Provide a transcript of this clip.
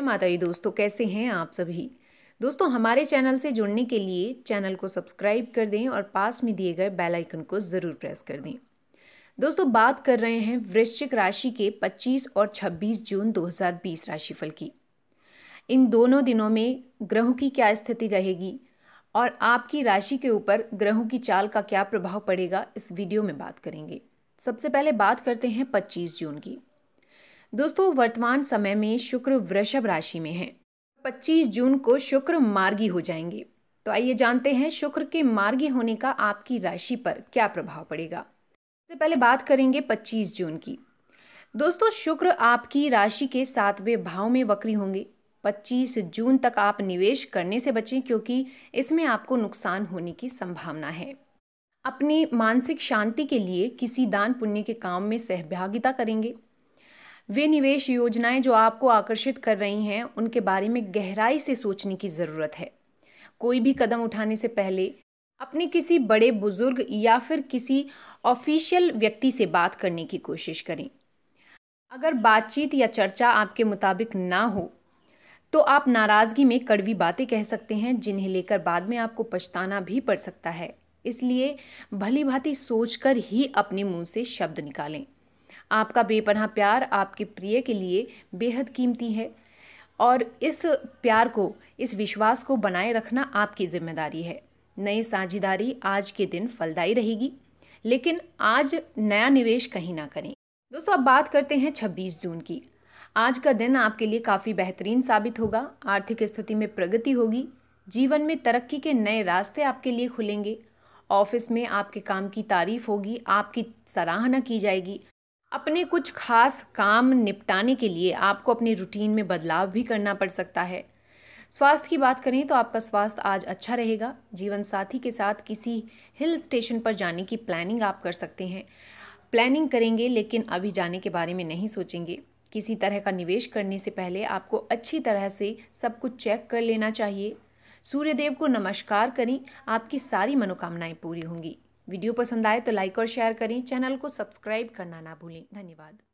जय माता दी दोस्तों तो कैसे हैं आप सभी दोस्तों हमारे चैनल से जुड़ने के लिए चैनल को सब्सक्राइब कर दें और पास में दिए गए बेल आइकन को ज़रूर प्रेस कर दें दोस्तों बात कर रहे हैं वृश्चिक राशि के 25 और 26 जून 2020 राशिफल की इन दोनों दिनों में ग्रहों की क्या स्थिति रहेगी और आपकी राशि के ऊपर ग्रहों की चाल का क्या प्रभाव पड़ेगा इस वीडियो में बात करेंगे सबसे पहले बात करते हैं पच्चीस जून की दोस्तों वर्तमान समय में शुक्र वृषभ राशि में है 25 जून को शुक्र मार्गी हो जाएंगे तो आइए जानते हैं शुक्र के मार्गी होने का आपकी राशि पर क्या प्रभाव पड़ेगा सबसे पहले बात करेंगे 25 जून की दोस्तों शुक्र आपकी राशि के सातवें भाव में वक्री होंगे 25 जून तक आप निवेश करने से बचें क्योंकि इसमें आपको नुकसान होने की संभावना है अपनी मानसिक शांति के लिए किसी दान पुण्य के काम में सहभागिता करेंगे वे निवेश योजनाएं जो आपको आकर्षित कर रही हैं उनके बारे में गहराई से सोचने की ज़रूरत है कोई भी कदम उठाने से पहले अपने किसी बड़े बुजुर्ग या फिर किसी ऑफिशियल व्यक्ति से बात करने की कोशिश करें अगर बातचीत या चर्चा आपके मुताबिक ना हो तो आप नाराज़गी में कड़वी बातें कह सकते हैं जिन्हें लेकर बाद में आपको पछताना भी पड़ सकता है इसलिए भली भांति सोच कर ही अपने मुंह से शब्द निकालें आपका बेपनाह प्यार आपके प्रिय के लिए बेहद कीमती है और इस प्यार को इस विश्वास को बनाए रखना आपकी जिम्मेदारी है नई साझेदारी आज के दिन फलदायी रहेगी लेकिन आज नया निवेश कहीं ना करें दोस्तों अब बात करते हैं 26 जून की आज का दिन आपके लिए काफ़ी बेहतरीन साबित होगा आर्थिक स्थिति में प्रगति होगी जीवन में तरक्की के नए रास्ते आपके लिए खुलेंगे ऑफिस में आपके काम की तारीफ होगी आपकी सराहना की जाएगी अपने कुछ खास काम निपटाने के लिए आपको अपनी रूटीन में बदलाव भी करना पड़ सकता है स्वास्थ्य की बात करें तो आपका स्वास्थ्य आज अच्छा रहेगा जीवन साथी के साथ किसी हिल स्टेशन पर जाने की प्लानिंग आप कर सकते हैं प्लानिंग करेंगे लेकिन अभी जाने के बारे में नहीं सोचेंगे किसी तरह का निवेश करने से पहले आपको अच्छी तरह से सब कुछ चेक कर लेना चाहिए सूर्यदेव को नमस्कार करें आपकी सारी मनोकामनाएं पूरी होंगी वीडियो पसंद आए तो लाइक और शेयर करें चैनल को सब्सक्राइब करना ना भूलें धन्यवाद